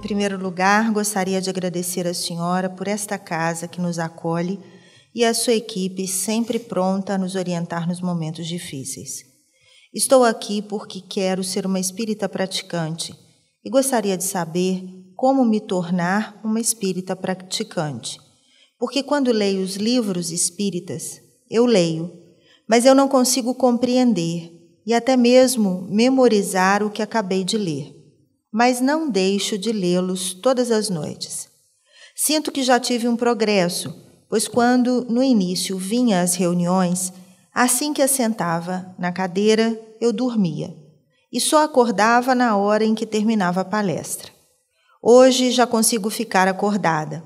primeiro lugar, gostaria de agradecer à senhora por esta casa que nos acolhe e à sua equipe sempre pronta a nos orientar nos momentos difíceis. Estou aqui porque quero ser uma espírita praticante e gostaria de saber como me tornar uma espírita praticante. Porque quando leio os livros espíritas, eu leio, mas eu não consigo compreender e até mesmo memorizar o que acabei de ler mas não deixo de lê-los todas as noites. Sinto que já tive um progresso, pois quando, no início, vinha às reuniões, assim que assentava na cadeira, eu dormia e só acordava na hora em que terminava a palestra. Hoje já consigo ficar acordada.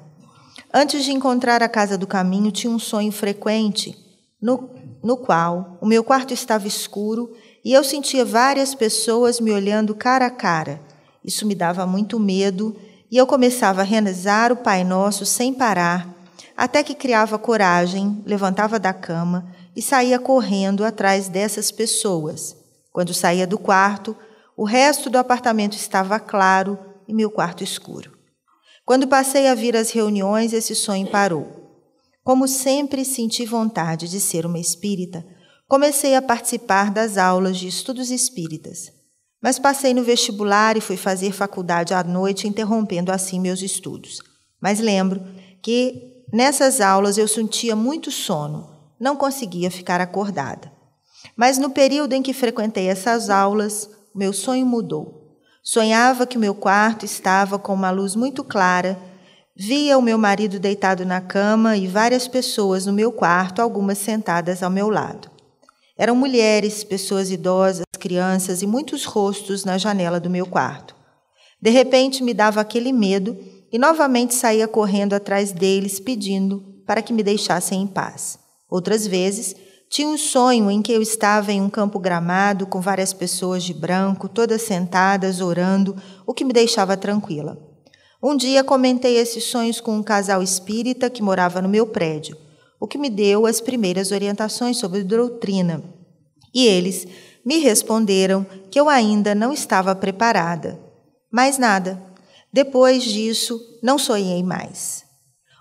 Antes de encontrar a casa do caminho, tinha um sonho frequente, no, no qual o meu quarto estava escuro e eu sentia várias pessoas me olhando cara a cara, isso me dava muito medo e eu começava a rezar o Pai Nosso sem parar, até que criava coragem, levantava da cama e saía correndo atrás dessas pessoas. Quando saía do quarto, o resto do apartamento estava claro e meu quarto escuro. Quando passei a vir às reuniões, esse sonho parou. Como sempre senti vontade de ser uma espírita, comecei a participar das aulas de estudos espíritas. Mas passei no vestibular e fui fazer faculdade à noite, interrompendo assim meus estudos. Mas lembro que nessas aulas eu sentia muito sono, não conseguia ficar acordada. Mas no período em que frequentei essas aulas, meu sonho mudou. Sonhava que o meu quarto estava com uma luz muito clara, via o meu marido deitado na cama e várias pessoas no meu quarto, algumas sentadas ao meu lado. Eram mulheres, pessoas idosas, crianças e muitos rostos na janela do meu quarto. De repente me dava aquele medo e novamente saía correndo atrás deles pedindo para que me deixassem em paz. Outras vezes, tinha um sonho em que eu estava em um campo gramado com várias pessoas de branco, todas sentadas, orando, o que me deixava tranquila. Um dia comentei esses sonhos com um casal espírita que morava no meu prédio, o que me deu as primeiras orientações sobre doutrina. E eles, me responderam que eu ainda não estava preparada. Mais nada. Depois disso, não sonhei mais.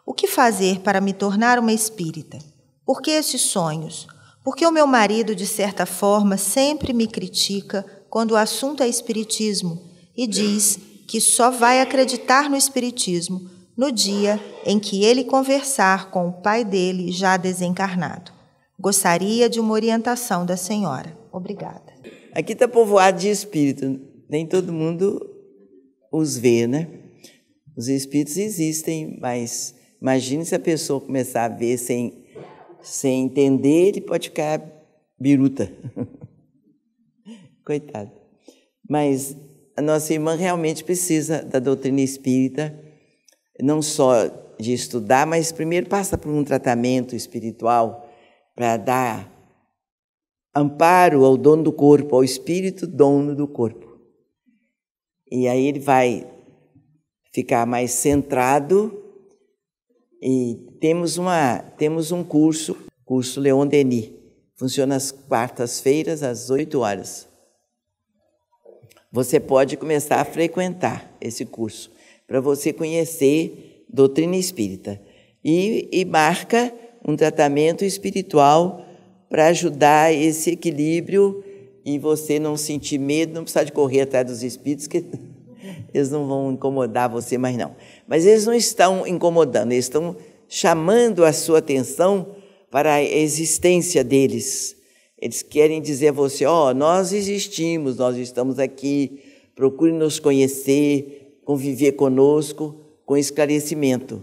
O que fazer para me tornar uma espírita? Por que esses sonhos? Porque o meu marido, de certa forma, sempre me critica quando o assunto é espiritismo e diz que só vai acreditar no espiritismo no dia em que ele conversar com o pai dele já desencarnado. Gostaria de uma orientação da senhora. Obrigada. Aqui está povoado de espírito. Nem todo mundo os vê, né? Os espíritos existem, mas imagine se a pessoa começar a ver sem, sem entender, ele pode ficar biruta. Coitado. Mas a nossa irmã realmente precisa da doutrina espírita, não só de estudar, mas primeiro passa por um tratamento espiritual para dar amparo ao dono do corpo, ao espírito dono do corpo. E aí ele vai ficar mais centrado e temos uma temos um curso, curso Leon Denis. Funciona às quartas-feiras às 8 horas. Você pode começar a frequentar esse curso para você conhecer doutrina espírita e, e marca um tratamento espiritual para ajudar esse equilíbrio e você não sentir medo, não precisar de correr atrás dos espíritos, que eles não vão incomodar você mais não. Mas eles não estão incomodando, eles estão chamando a sua atenção para a existência deles. Eles querem dizer a você, ó, oh, nós existimos, nós estamos aqui, procure nos conhecer, conviver conosco com esclarecimento.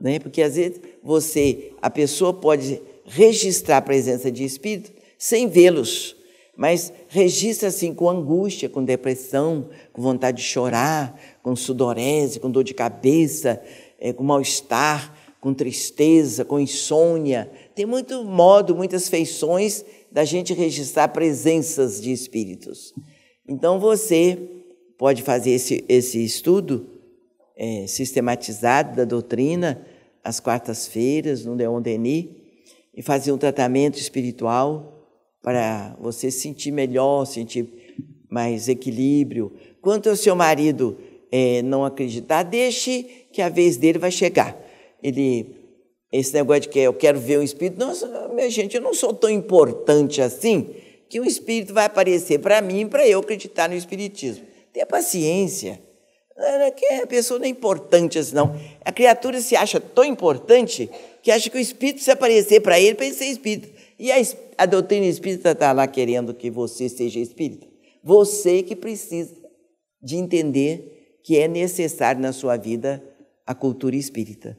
Né? Porque às vezes você, a pessoa pode registrar a presença de espírito sem vê-los, mas registra assim com angústia, com depressão, com vontade de chorar, com sudorese, com dor de cabeça, é, com mal-estar, com tristeza, com insônia. Tem muito modo, muitas feições da gente registrar presenças de espíritos. Então você pode fazer esse, esse estudo é, sistematizado da doutrina às quartas-feiras no Leon Denis e fazer um tratamento espiritual para você sentir melhor, sentir mais equilíbrio. Quanto ao seu marido é, não acreditar, deixe que a vez dele vai chegar. Ele, esse negócio de que eu quero ver um espírito, nossa, minha gente, eu não sou tão importante assim que um espírito vai aparecer para mim para eu acreditar no espiritismo. Tenha paciência. Que a pessoa não é importante assim, não. A criatura se acha tão importante que acha que o espírito, se aparecer para ele, para ele ser espírito. E a, a doutrina espírita está lá querendo que você seja espírita. Você que precisa de entender que é necessário na sua vida a cultura espírita.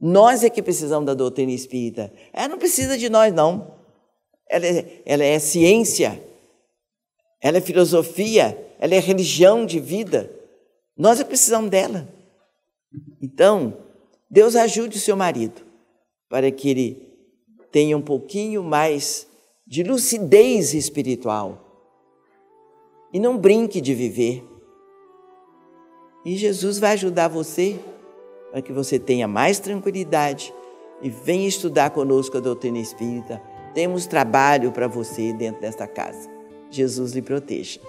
Nós é que precisamos da doutrina espírita. Ela não precisa de nós, não. Ela é, ela é ciência, ela é filosofia, ela é religião de vida. Nós é precisamos dela. Então, Deus ajude o seu marido para que ele tenha um pouquinho mais de lucidez espiritual e não brinque de viver. E Jesus vai ajudar você para que você tenha mais tranquilidade e venha estudar conosco a doutrina espírita. Temos trabalho para você dentro desta casa. Jesus lhe proteja.